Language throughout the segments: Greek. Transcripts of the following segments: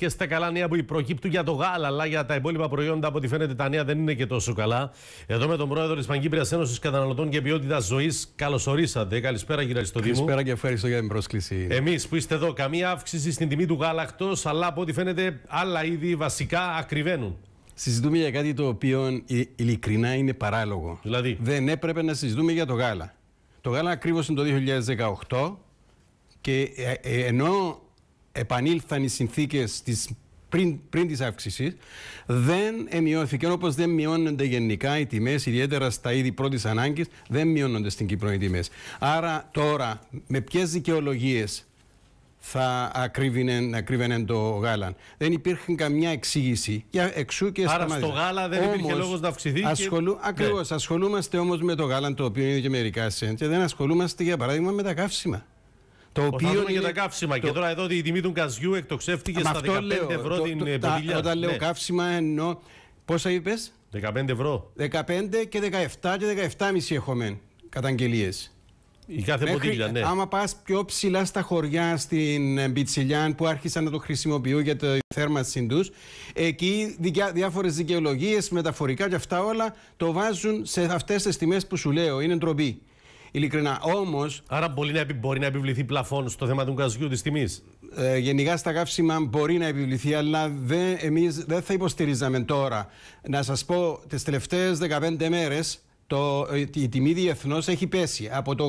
και στα καλά νέα που προκύπτουν για το γάλα, αλλά για τα υπόλοιπα προϊόντα, από ό,τι φαίνεται, τα νέα δεν είναι και τόσο καλά. Εδώ με τον πρόεδρο της Παγκύπριας Ένωσης Καταναλωτών και Ποιότητας Ζωής, καλώ ορίσατε. Καλησπέρα, κύριε Αριστοδίμου. Καλησπέρα και ευχαριστώ για την πρόσκληση. Εμείς που είστε εδώ, καμία αύξηση στην τιμή του γάλακτο, αλλά από ό,τι φαίνεται, άλλα είδη βασικά ακριβένουν. Συζητούμε για κάτι το οποίο ε, ειλικρινά είναι παράλογο. Δηλαδή. Δεν έπρεπε να συζητούμε για το γάλα. Το γάλα ακρίβωσε είναι το 2018 και ε, ε, ενώ επανήλθαν οι συνθήκες της πριν, πριν της αύξησης, δεν μειώθηκε. Όπως δεν μειώνονται γενικά οι τιμές, ιδιαίτερα στα είδη πρώτης ανάγκης, δεν μειώνονται στην Κύπρο οι τιμές. Άρα τώρα, με ποιες δικαιολογίες θα ακρίβαινε, το γάλα. Δεν υπήρχε καμιά εξήγηση. Για εξού και Άρα στο γάλα δεν όμως, υπήρχε λόγος να αυξηθεί. Ασχολού... Και... Ακριβώ. Ναι. Ασχολούμαστε όμως με το γάλα, το οποίο είναι και μερικά σέντια. δεν ασχολούμαστε για παράδειγμα με τα καύσιμα. Το οποίο είναι... για τα καύσιμα. Το... Και τώρα εδώ η τιμή του καζιού εκτοξεύτηκε στα 15 λέω, ευρώ το, την το, Όταν λέω ναι. καύσιμα εννοώ. Πόσα είπες, 15 ευρώ. 15 και 17 και 17,5 έχουμε καταγγελίες. Η κάθε Μέχρι, ποτήλια, ναι. Άμα πας πιο ψηλά στα χωριά στην ε, Μπιτσιλιάν που άρχισαν να το χρησιμοποιούν για το θέρμανση τους, εκεί διάφορες δικαιολογίες, μεταφορικά και αυτά όλα το βάζουν σε αυτές τις τιμές που σου λέω. Είναι ντροπή. Ειλικρινά. Όμως. Άρα μπορεί να, μπορεί να επιβληθεί πλαφόν στο θέμα του γκαζιού της τιμής. Ε, γενικά στα καύσιμα μπορεί να επιβληθεί, αλλά εμείς δεν θα υποστηρίζαμε τώρα. Να σας πω, τις τελευταίες 15 μέρες το, ε, η τιμή διεθνώς έχει πέσει. Από το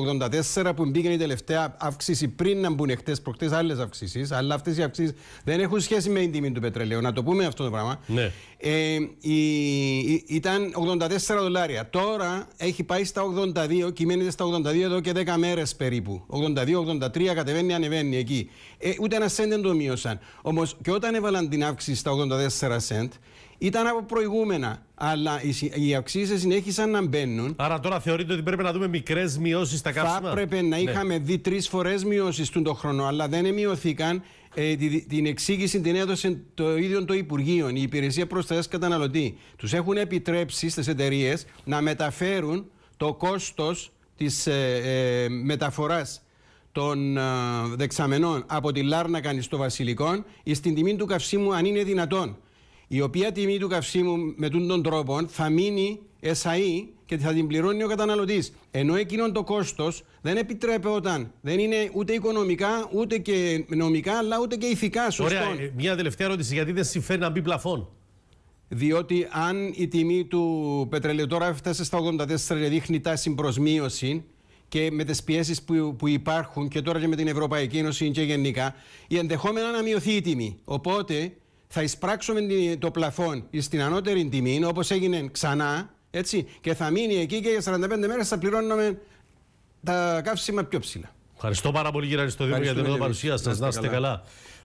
84 που μπήκε η τελευταία αύξηση, πριν να μπουν χτε προχτές άλλες αυξήσεις, αλλά αυτές οι αυξήσεις δεν έχουν σχέση με την τιμή του πετρελαίου. Να το πούμε αυτό το πράγμα. Ναι. Ε, ήταν 84 δολάρια. Τώρα έχει πάει στα 82, κυμαίνεται στα 82 εδώ και 10 μέρες περίπου. 82-83 κατεβαίνει, ανεβαίνει εκεί. Ε, ούτε ένα σέντ δεν το μείωσαν. Όμως και όταν έβαλαν την αύξηση στα 84 σέντ, ήταν από προηγούμενα. Αλλά οι αυξήσεις συνέχισαν να μπαίνουν. Άρα τώρα θεωρείτε ότι πρέπει να δούμε μικρές μειώσεις στα καύσιμα. Θα έπρεπε να ναι. είχαμε δει τρεις φορές μειώσεις τον χρόνο, αλλά δεν μειωθήκαν. Ε, την εξήγηση την έδωσε το ίδιο το Υπουργείο, η Υπηρεσία Προστασίας Καταναλωτή. Τους έχουν επιτρέψει στις εταιρείες να μεταφέρουν το κόστος της ε, ε, μεταφοράς των ε, δεξαμενών από τη Λάρνακα στο Βασιλικό στην τιμή του καυσίμου, αν είναι δυνατόν η οποία τιμή του καυσίμου με τον τρόπο θα μείνει εσαή και θα την πληρώνει ο καταναλωτής. Ενώ εκείνον το κόστος δεν επιτρέπεται, δεν είναι ούτε οικονομικά, ούτε και νομικά, αλλά ούτε και ηθικά σωστό. Ωραία, ε, μια τελευταία ερώτηση: Γιατί δεν συμφέρει να μπει πλαφόν. Διότι αν η τιμή του πετρελαίου τώρα έφτασε στα 84 δείχνει τάση προ μείωση και με τις πιέσεις που, που υπάρχουν και τώρα και με την Ευρωπαϊκή Ένωση και γενικά, η ενδεχόμενα να μειωθεί η τιμή. Οπότε θα εισπράξουμε το πλαφόν στην ανώτερη τιμή, όπως έγινε ξανά, έτσι, και θα μείνει εκεί και για 45 μέρες θα πληρώνουμε τα καύσιμα πιο ψηλά. Ευχαριστώ πάρα πολύ, κύριε Αριστοδίου για την παρουσία σας. Να είστε καλά.